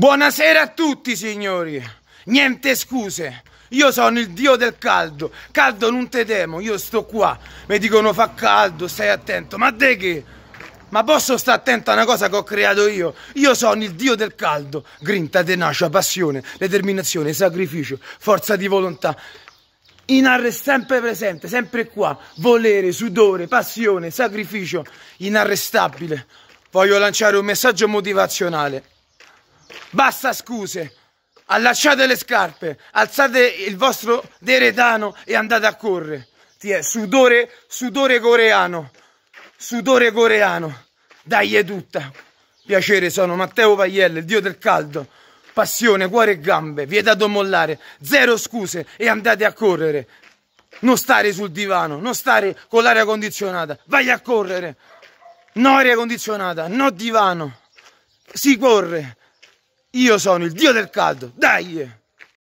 Buonasera a tutti signori, niente scuse, io sono il dio del caldo, caldo non te temo, io sto qua, mi dicono fa caldo, stai attento, ma de che? Ma posso stare attento a una cosa che ho creato io? Io sono il dio del caldo, grinta, tenacia, passione, determinazione, sacrificio, forza di volontà. Inarre sempre presente, sempre qua, volere, sudore, passione, sacrificio, inarrestabile. Voglio lanciare un messaggio motivazionale. Basta scuse. Allacciate le scarpe, alzate il vostro deretano e andate a correre. Ti è sudore, sudore coreano. Sudore coreano. Dai è tutta. Piacere sono Matteo Pagliello, il dio del caldo. Passione, cuore e gambe, vietato mollare, zero scuse e andate a correre. Non stare sul divano, non stare con l'aria condizionata, vai a correre. No aria condizionata, no divano. Si corre, io sono il dio del caldo, dai!